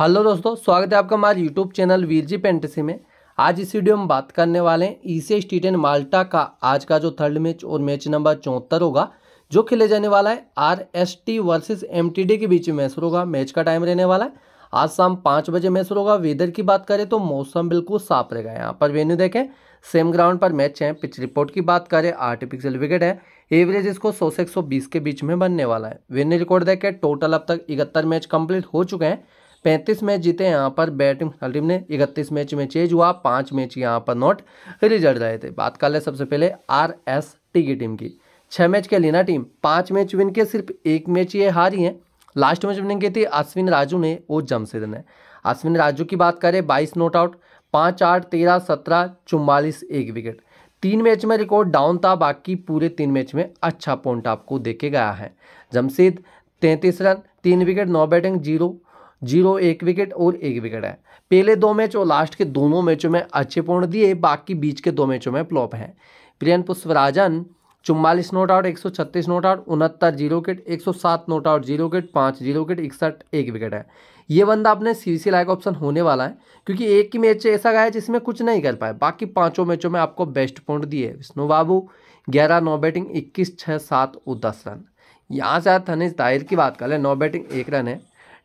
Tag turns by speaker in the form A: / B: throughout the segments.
A: hello दोस्तों स्वागत है आपका हमारे यूट्यूब चैनल वीरजी पेंटेसी में आज इस वीडियो में बात करने वाले हैं ईसी एंड माल्टा का आज का जो थर्ड मैच और मैच नंबर चौहत्तर होगा जो खेले जाने वाला है R S T versus M T D के बीच में मैच होगा मैच का टाइम रहने वाला है आज शाम पाँच बजे मैच होगा वेदर की बात करें तो मौसम बिल्कुल साफ रहेगा यहाँ पर वेन्यू देखें सेम ग्राउंड पर मैच है पिच रिपोर्ट की बात करें आर्टिफिशियल विकेट है एवरेज इसको सौ से एक के बीच में बनने वाला है वेन्यू रिकॉर्ड देखें टोटल अब तक इकहत्तर मैच कंप्लीट हो चुके हैं पैंतीस मैच जीते यहाँ पर बैटिंग टीम ने इकतीस मैच में चेज हुआ पाँच मैच यहाँ पर नॉट रिजल्ट रहे थे बात कर ले सबसे पहले आर एस टी की टीम की छः मैच के लीना टीम पाँच मैच विन के सिर्फ एक मैच ये हारी है लास्ट मैच विनिंग की थी अश्विन राजू ने वो जमशेद ने अश्विन राजू की बात करें बाईस नोट आउट पाँच आठ तेरह सत्रह चुम्बालीस एक विकेट तीन मैच में रिकॉर्ड डाउन था बाकी पूरे तीन मैच में अच्छा पॉइंट आपको देखे गया है जमशेद तैंतीस रन तीन विकेट नौ बैटिंग जीरो जीरो एक विकेट और एक विकेट है पहले दो मैच और लास्ट के दोनों मैचों में अच्छे पॉइंट दिए बाकी बीच के दो मैचों में फ्लॉप हैं प्रियन पुष्पराजन चुम्बालीस नोट आउट एक सौ छत्तीस नोट आउट उनहत्तर जीरो विकेट एक सौ सात नोट आउट जीरो विकेट पाँच जीरो विकेट इकसठ एक विकेट है ये बंदा अपने सी लायक ऑप्शन होने वाला है क्योंकि एक ही मैच ऐसा गया है जिसमें कुछ नहीं कर पाए बाकी पांचों मैचों में आपको बेस्ट पॉइंट दिए विष्णु बाबू ग्यारह नौ बैटिंग इक्कीस छः सात और दस रन यहाँ से आज थनिश ताहिर की बात कर लें नौ बैटिंग एक रन है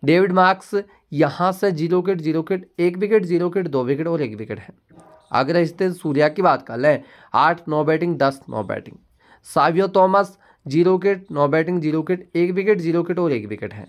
A: डेविड मार्क्स यहाँ से जीरो विकेट जीरो विकेट एक विकेट जीरो विकेट दो विकेट और एक विकेट है अगर स्थित सूर्या की बात कर लें आठ नौ बैटिंग दस नौ batting Savio Thomas zero wicket नौ बैटिंग जीरो विकेट एक विकेट जीरो विकेट और एक विकेट है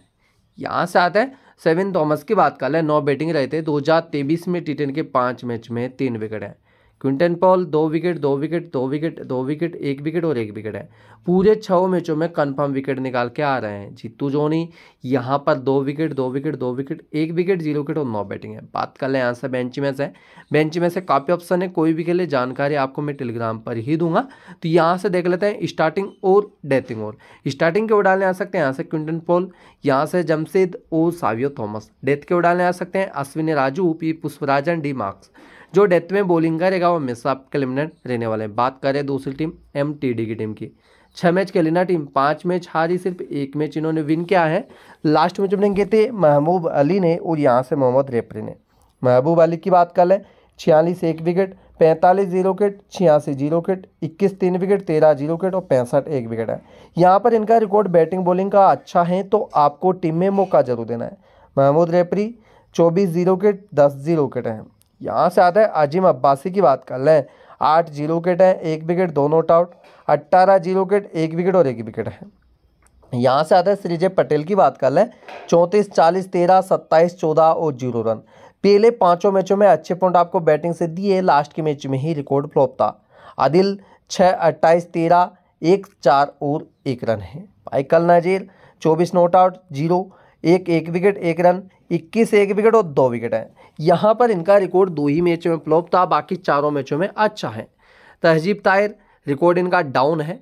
A: यहाँ से आता है सेविन थॉमस की बात कर लें नौ बैटिंग रहे थे दो हज़ार तेईस में टी टेन के पाँच मैच में तीन विकेट हैं क्विंटन पॉल दो विकेट दो विकेट दो विकेट दो विकेट एक विकेट और एक विकेट है पूरे छः मैचों में कंफर्म विकेट निकाल के आ रहे हैं जीतू जोनी यहाँ पर दो विकेट दो विकेट दो विकेट एक विकेट जीरो विकेट और नौ बैटिंग है बात कर लें यहाँ से बेंच में से बेंच में से काफ़ी ऑप्शन है कोई भी के लिए जानकारी आपको मैं टेलीग्राम पर ही दूंगा तो यहाँ से देख लेते हैं स्टार्टिंग और डेथिंग और स्टार्टिंग के उड़ाने आ सकते हैं यहाँ से क्विंटन पॉल यहाँ से जमशेद और सावियो थॉमस डेथ के उड़ाने आ सकते हैं Ashwini Raju P Pushparajan D Marks जो डेथ में बॉलिंग करेगा वो मिस आप एलिमिनेट रहने वाले हैं बात करें दूसरी टीम एम की टीम की छः मैच ना टीम पाँच मैच हारी सिर्फ एक मैच इन्होंने विन किया है लास्ट मैच अपने गए थे महबूब अली ने और यहाँ से मोहम्मद रेफरी ने महबूब अली की बात कर लें छियालीस एक विकेट पैंतालीस जीरो किट छियासी जीरो विकेट इक्कीस तीन विकेट तेरह जीरो किट और पैंसठ एक विकेट है यहाँ पर इनका रिकॉर्ड बैटिंग बॉलिंग का अच्छा है तो आपको टीम में मौका जरूर देना है महमूद रेपरी चौबीस जीरो किट दस जीरो विकेट हैं यहाँ से आता है अजीम अब्बासी की बात कर लें आठ जीरो विकेट हैं एक विकेट दो नोट आउट अट्ठारह जीरो विकेट एक विकेट और एक विकेट है यहाँ से आता है श्रीजय पटेल की बात कर लें चौंतीस चालीस तेरह सत्ताईस चौदह और जीरो रन पहले पांचों मैचों में अच्छे पॉइंट आपको बैटिंग से दिए लास्ट के मैच में ही रिकॉर्ड फ्लॉप था आदिल छः अट्ठाईस तेरह एक चार और एक रन है माइकल नजीर चौबीस नोट आउट जीरो एक एक विकेट एक रन इक्कीस एक विकेट और दो विकेट है यहाँ पर इनका रिकॉर्ड दो ही मैचों में फ्लॉप था बाकी चारों मैचों में अच्छा है तहजीब तायर रिकॉर्ड इनका डाउन है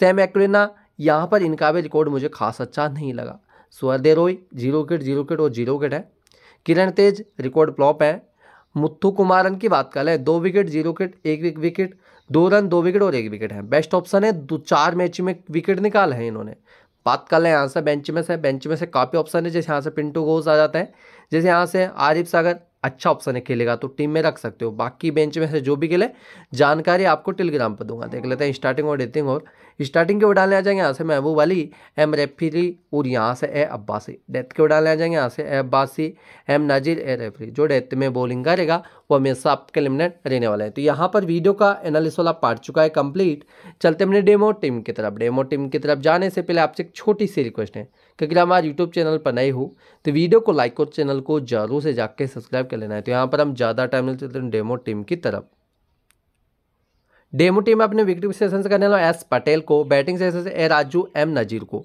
A: सैम एक्ना यहाँ पर इनका भी रिकॉर्ड मुझे खास अच्छा नहीं लगा सुहरदे रोई जीरो विकेट जीरो विकेट और जीरो विकेट है किरण तेज रिकॉर्ड फ्लॉप है मुत्थु कुमारन की बात कर लें दो विकेट जीरो विकेट एक विकेट दो रन दो विकेट और एक विकेट है बेस्ट ऑप्शन है दो चार मैच में विकेट निकाल है इन्होंने बात कर लें यहाँ से बेंच में से बेंच में से काफ़ी ऑप्शन है जैसे यहाँ से पिंटू घोष आ जाता है जैसे यहाँ से आरिफ सागर अच्छा ऑप्शन है खेलेगा तो टीम में रख सकते हो बाकी बेंच में से जो भी खेले जानकारी आपको टेलीग्राम पर दूंगा देख लेते हैं स्टार्टिंग और डेटिंग और स्टार्टिंग के उड़ाने आ जाएंगे यहाँ से महबूब अली एम रेफरी और यहाँ से ए अब्बासी डेथ के उड़ाने आ जाएंगे यहाँ से A Abbasi M Nazir A रेफरी जो डेथ में बॉलिंग करेगा वो हमेशा आपके लिमिनेट रहने वाला है तो यहाँ पर वीडियो का एनालिस वाला पार्ट चुका है कंप्लीट चलते हमने डेमो टीम की तरफ डेमो टीम की तरफ जाने से पहले आपसे एक छोटी सी रिक्वेस्ट है क्योंकि हमारे यूट्यूब चैनल पर नए हो तो वीडियो को लाइक और चैनल को जरूर से जाकर सब्सक्राइब कर लेना है तो यहाँ पर हम ज़्यादा टाइम नहीं चलते हैं डेमो टीम की तरफ डेमो टीम अपने विकेट सेशन से करने एस पटेल को बैटिंग सेशन से ए राजू एम नजीर को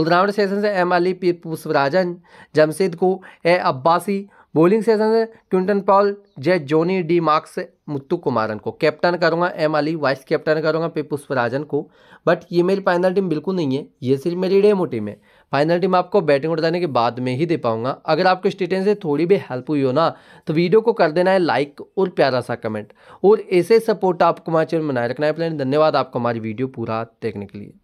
A: ऑलराउंड सेशन से एम अली पी पुष्पराजन जमशेद को A Abbasi bowling session Quinton Paul Jai Johnny D Marks Muthu Kumaran को कैप्टन करूंगा एम अली वाइस कैप्टन करूंगा पे पुष्पराजन को बट ये मेरी फाइनल टीम बिल्कुल नहीं है ये सिर्फ मेरी डेमो टीम है फाइनल टीम आपको बैटिंग उठाने के बाद में ही दे पाऊंगा अगर आपको स्टेटेंस से थोड़ी भी हेल्प हुई हो ना तो वीडियो को कर देना है लाइक और प्यारा सा कमेंट और ऐसे सपोर्ट आपको हमारे चैनल बनाए रखना है प्लान धन्यवाद आपको हमारी वीडियो पूरा देखने के लिए